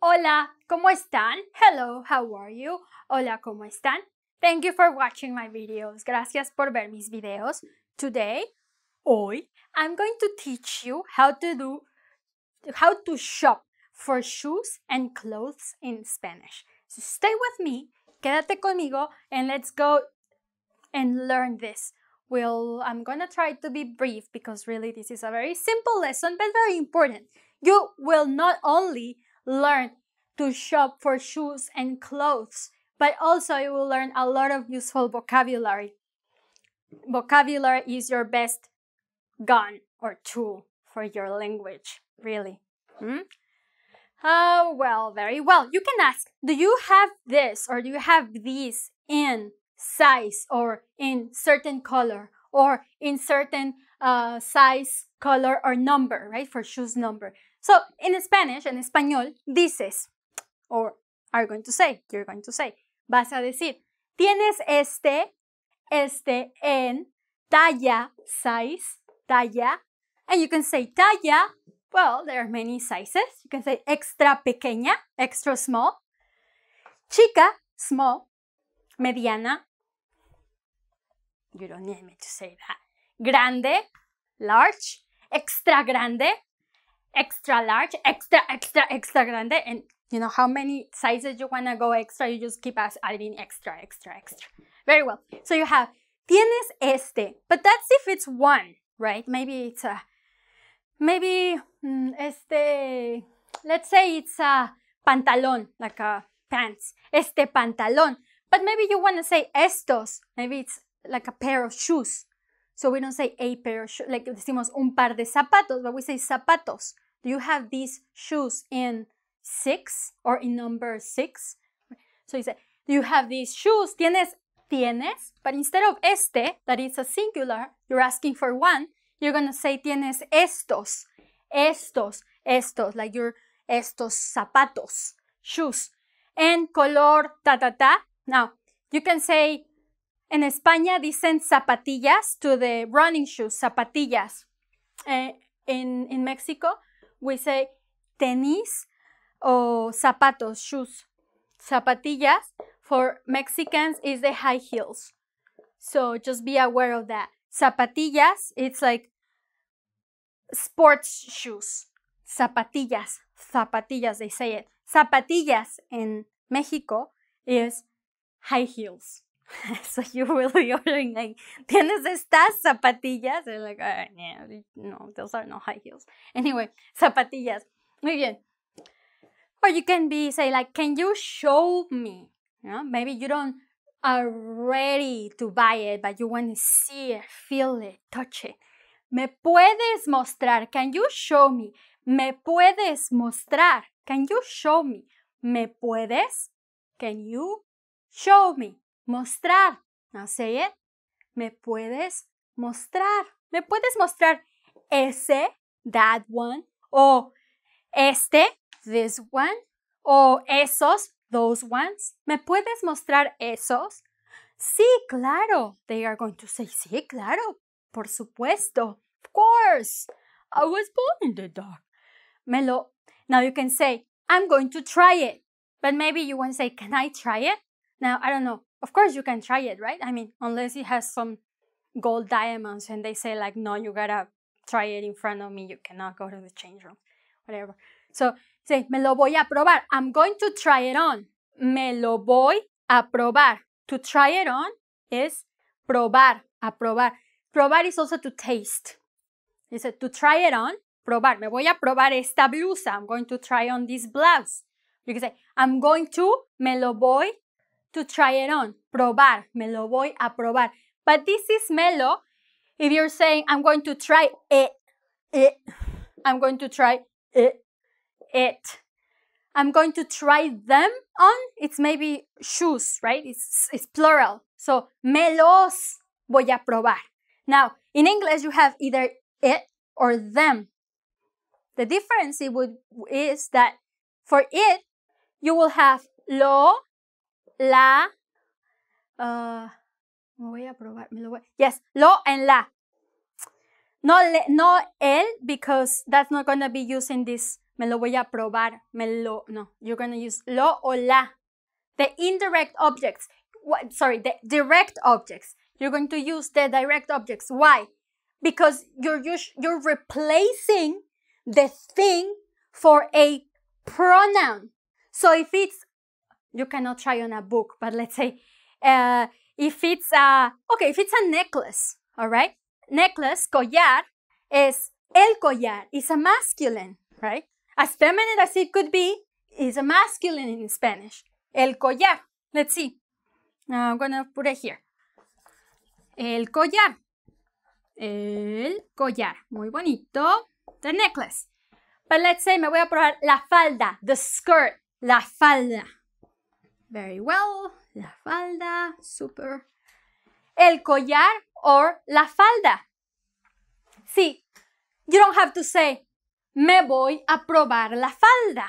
Hola, ¿cómo están? Hello, how are you? Hola, ¿cómo están? Thank you for watching my videos. Gracias por ver mis videos. Today, hoy, I'm going to teach you how to do how to shop for shoes and clothes in Spanish. So stay with me, quédate conmigo, and let's go and learn this. Well, I'm gonna try to be brief because really this is a very simple lesson but very important. You will not only learn to shop for shoes and clothes, but also you will learn a lot of useful vocabulary. Vocabulary is your best gun or tool for your language, really. Hmm? Oh, well, very well. You can ask, do you have this or do you have these in size or in certain color or in certain uh, size, color, or number, right? For shoes number. So, in Spanish, en español, dices, or are going to say, you're going to say, vas a decir, tienes este, este en talla, size, talla, and you can say talla, well, there are many sizes. You can say extra pequeña, extra small, chica, small, mediana, you don't need me to say that, grande, large, extra grande, extra large, extra, extra, extra grande. And you know how many sizes you wanna go extra, you just keep adding extra, extra, extra. Very well. So you have tienes este, but that's if it's one, right? Maybe it's a, maybe mm, este, let's say it's a pantalón, like a pants, este pantalón. But maybe you wanna say estos, maybe it's like a pair of shoes. So we don't say a pair of shoes, like decimos un par de zapatos, but we say zapatos. Do you have these shoes in six or in number six? So you say, do you have these shoes? Tienes, tienes? But instead of este, that is a singular, you're asking for one, you're gonna say tienes estos, estos, estos, like your estos zapatos, shoes. And color ta ta ta. Now, you can say, en España dicen zapatillas to the running shoes, zapatillas. in, eh, in Mexico, we say tenis or zapatos, shoes. Zapatillas for Mexicans is the high heels. So just be aware of that. Zapatillas, it's like sports shoes. Zapatillas, zapatillas, they say it. Zapatillas in Mexico is high heels so you will be ordering like tienes estas zapatillas? They're like, oh, yeah, no, those are not high heels. Anyway, zapatillas. Muy bien. Or you can be say like, can you show me? You know, maybe you don't are ready to buy it, but you want to see it, feel it, touch it. Me puedes mostrar? Can you show me? Me puedes mostrar? Can you show me? Me puedes? Can you show me? mostrar. Now say it. Me puedes mostrar. Me puedes mostrar ese, that one, o este, this one, o esos, those ones. ¿Me puedes mostrar esos? Sí, claro. They are going to say, sí, claro. Por supuesto. Of course. I was born in the dark. Me lo. Now you can say, I'm going to try it. But maybe you want to say, can I try it? Now, I don't know. Of course, you can try it, right? I mean, unless it has some gold diamonds and they say, like, no, you gotta try it in front of me, you cannot go to the change room, whatever. So say, me lo voy a probar. I'm going to try it on. Me lo voy a probar. To try it on is probar, a probar. Probar is also to taste. It's a, to try it on, probar. Me voy a probar esta blusa. I'm going to try on this blouse. You can say, I'm going to, me lo voy to try it on. Probar. Me lo voy a probar. But this is melo if you're saying, I'm going to try it. It. I'm going to try it. It. I'm going to try them on. It's maybe shoes, right? It's, it's plural. So, me los voy a probar. Now, in English, you have either it or them. The difference it would, is that for it, you will have lo la, uh, me voy a probar, me lo voy, yes, lo and la. No, le, no el, because that's not going to be using this. Me lo voy a probar, me lo, no, you're going to use lo o la. The indirect objects, what, sorry, the direct objects. You're going to use the direct objects. Why? Because you're, you're, you're replacing the thing for a pronoun. So if it's you cannot try on a book, but let's say uh, if it's a, okay, if it's a necklace, all right? Necklace, collar, is el collar, is a masculine, right? As feminine as it could be, is a masculine in Spanish. El collar, let's see. Now I'm gonna put it here. El collar. El collar. Muy bonito. The necklace. But let's say me voy a probar la falda, the skirt, la falda. Very well. La falda. Super. El collar or la falda. See, you don't have to say, me voy a probar la falda.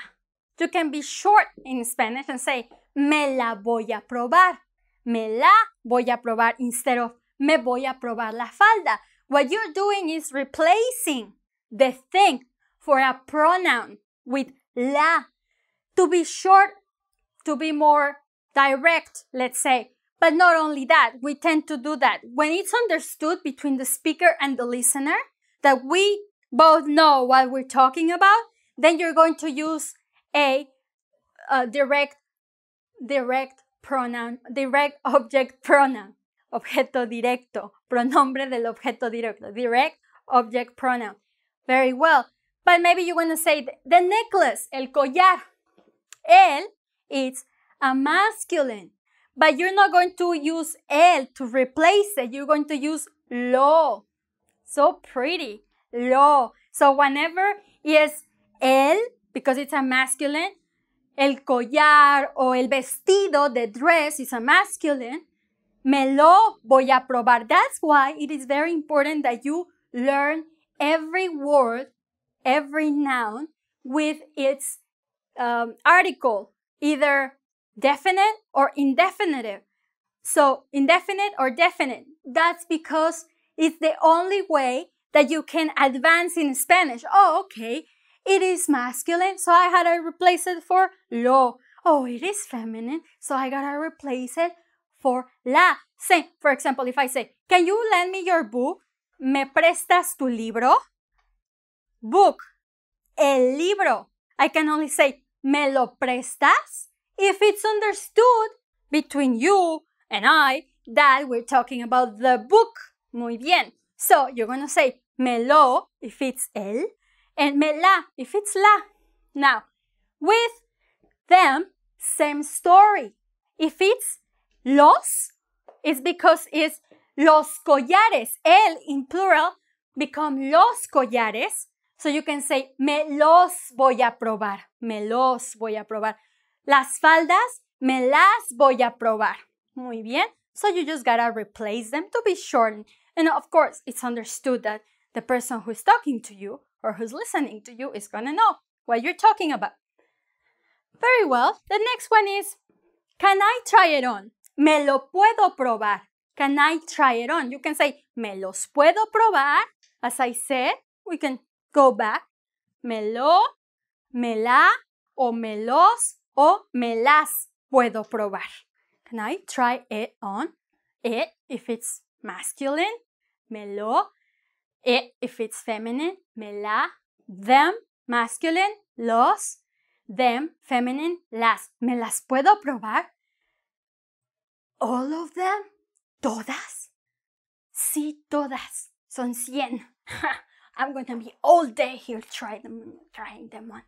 You can be short in Spanish and say, me la voy a probar. Me la voy a probar instead of me voy a probar la falda. What you're doing is replacing the thing for a pronoun with la to be short to be more direct, let's say. But not only that, we tend to do that. When it's understood between the speaker and the listener that we both know what we're talking about, then you're going to use a, a direct, direct pronoun, direct object pronoun, objeto directo, pronombre del objeto directo, direct object pronoun. Very well. But maybe you want to say the necklace, el collar. Él it's a masculine. But you're not going to use el to replace it. You're going to use lo. So pretty. Lo. So whenever is el, because it's a masculine, el collar o el vestido, the dress is a masculine, me lo voy a probar. That's why it is very important that you learn every word, every noun with its um, article either definite or indefinite. So indefinite or definite, that's because it's the only way that you can advance in Spanish. Oh, okay. It is masculine, so I had to replace it for lo. Oh, it is feminine, so I gotta replace it for la. Say, For example, if I say, Can you lend me your book? ¿Me prestas tu libro? Book. El libro. I can only say me lo prestas? If it's understood between you and I that we're talking about the book. Muy bien. So you're going to say me lo if it's él and me la if it's la. Now, with them, same story. If it's los, it's because it's los collares. El in plural become los collares so you can say, me los voy a probar. Me los voy a probar. Las faldas, me las voy a probar. Muy bien. So you just gotta replace them to be shortened. And of course, it's understood that the person who's talking to you or who's listening to you is gonna know what you're talking about. Very well. The next one is, can I try it on? Me lo puedo probar. Can I try it on? You can say, me los puedo probar. As I said, we can go back, me lo, me la, o me los, o me las puedo probar. Can I try it on? It if it's masculine, me lo, it if it's feminine, me la, them masculine, los, them feminine, las. ¿Me las puedo probar? All of them? ¿Todas? Sí, todas. Son 100. I'm going to be all day here trying them, trying them on.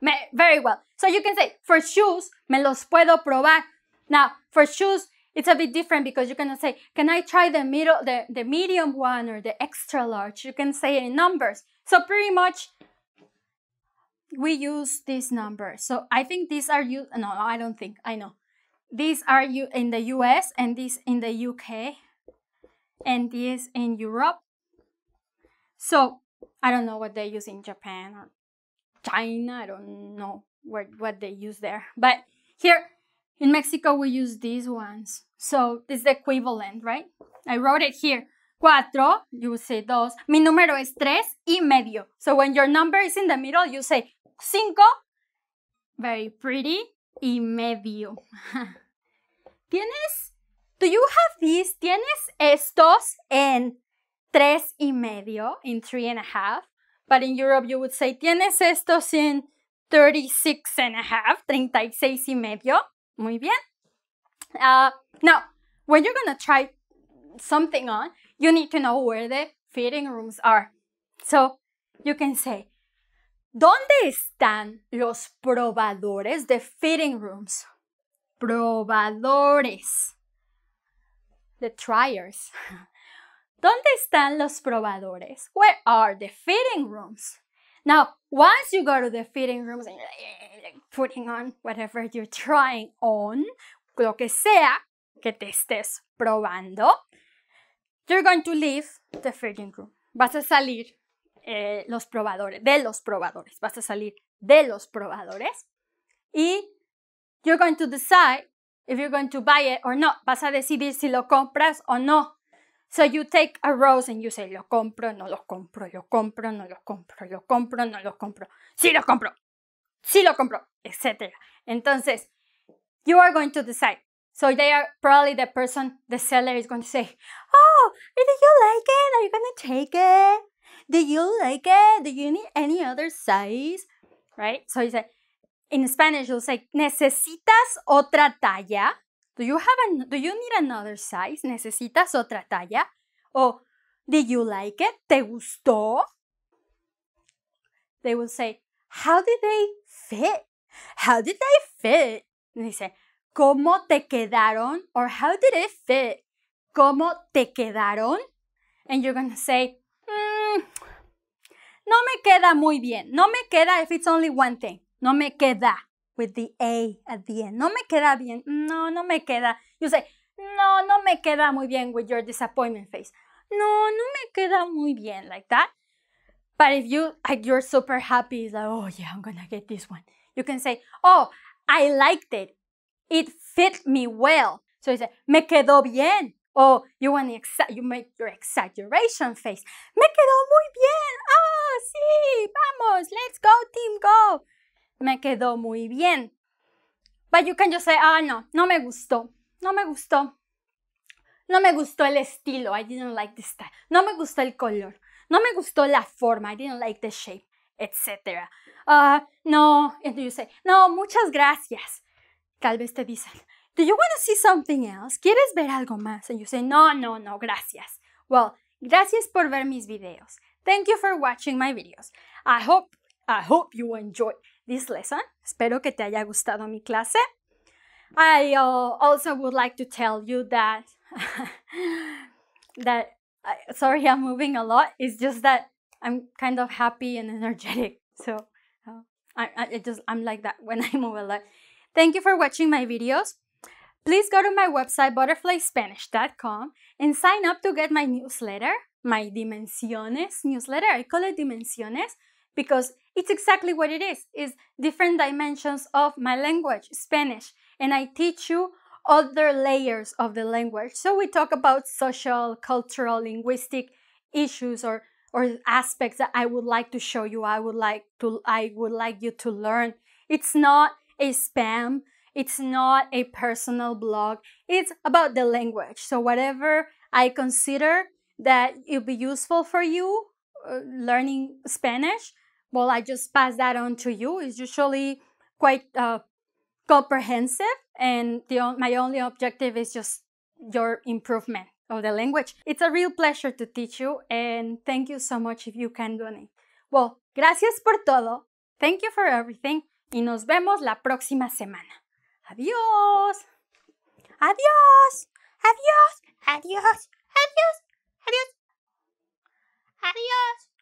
Me, very well. So you can say, for shoes, me los puedo probar. Now, for shoes, it's a bit different because you can say, can I try the middle, the, the medium one or the extra large? You can say in numbers. So pretty much we use these numbers. So I think these are you, no, I don't think, I know. These are you in the US and these in the UK and these in Europe. So I don't know what they use in Japan or China. I don't know what, what they use there. But here in Mexico, we use these ones. So it's the equivalent, right? I wrote it here. Cuatro, you say dos. Mi número es tres y medio. So when your number is in the middle, you say cinco. Very pretty. Y medio. ¿Tienes? Do you have these? ¿Tienes estos en tres y medio, in three and a half. But in Europe, you would say, tienes estos en 36 and a half, 36 y medio. Muy bien. Uh, now, when you're gonna try something on, you need to know where the fitting rooms are. So you can say, ¿Dónde están los probadores de fitting rooms? Probadores. The triers. ¿Dónde están los probadores? Where are the fitting rooms? Now, once you go to the fitting rooms and you're putting on whatever you're trying on, lo que sea que te estés probando, you're going to leave the fitting room. Vas a salir eh, los probadores, de los probadores, vas a salir de los probadores y you're going to decide if you're going to buy it or not. Vas a decidir si lo compras o no. So you take a rose and you say, lo compro, no lo compro, lo compro, no lo compro, lo compro, no lo compro, sí lo compro, sí lo compro, etc. Entonces, you are going to decide. So they are probably the person, the seller is going to say, oh, did you like it? Are you going to take it? Do you like it? Do you need any other size? Right? So you say, in Spanish, you'll say, ¿necesitas otra talla? Do you have an, do you need another size? ¿Necesitas otra talla? O Did you like it? ¿Te gustó? They will say, How did they fit? How did they fit? Dice, ¿cómo te quedaron? Or how did it fit? ¿Cómo te quedaron? And you're going to say, mm, No me queda muy bien. No me queda if it's only one thing. No me queda. with the A at the end. No me queda bien. No, no me queda. You say, no, no me queda muy bien with your disappointment face. No, no me queda muy bien like that. But if you like you're super happy, it's like, oh yeah, I'm gonna get this one. You can say, oh, I liked it. It fit me well. So you say, me quedó bien. Oh, you want to you make your exaggeration face. Me quedó muy bien. Ah, oh, sí, vamos, let's go, team, go. me quedó muy bien. But you can just say, ah, no, no me gustó, no me gustó. No me gustó el estilo, I didn't like the style. No me gustó el color, no me gustó la forma, I didn't like the shape, etc. Uh, ah, no, and you say, no, muchas gracias. Tal vez te dicen, do you want to see something else? ¿Quieres ver algo más? And you say, no, no, no, gracias. Well, gracias por ver mis videos. Thank you for watching my videos. I hope, I hope you enjoy. this lesson. Espero que te haya gustado mi clase. I uh, also would like to tell you that that I, sorry I'm moving a lot. It's just that I'm kind of happy and energetic. So uh, I, I just I'm like that when I move a lot. Thank you for watching my videos. Please go to my website butterflyspanish.com and sign up to get my newsletter, my Dimensiones newsletter. I call it Dimensiones because it's exactly what it is. It's different dimensions of my language, Spanish, and I teach you other layers of the language. So we talk about social, cultural, linguistic issues or or aspects that I would like to show you. I would like to I would like you to learn. It's not a spam. It's not a personal blog. It's about the language. So whatever I consider that it'll be useful for you uh, learning Spanish, well, I just pass that on to you. It's usually quite uh, comprehensive, and the, my only objective is just your improvement of the language. It's a real pleasure to teach you, and thank you so much if you can donate. Well, gracias por todo. Thank you for everything, y nos vemos la próxima semana. Adiós. Adiós. Adiós. Adiós. Adiós. Adiós. Adiós.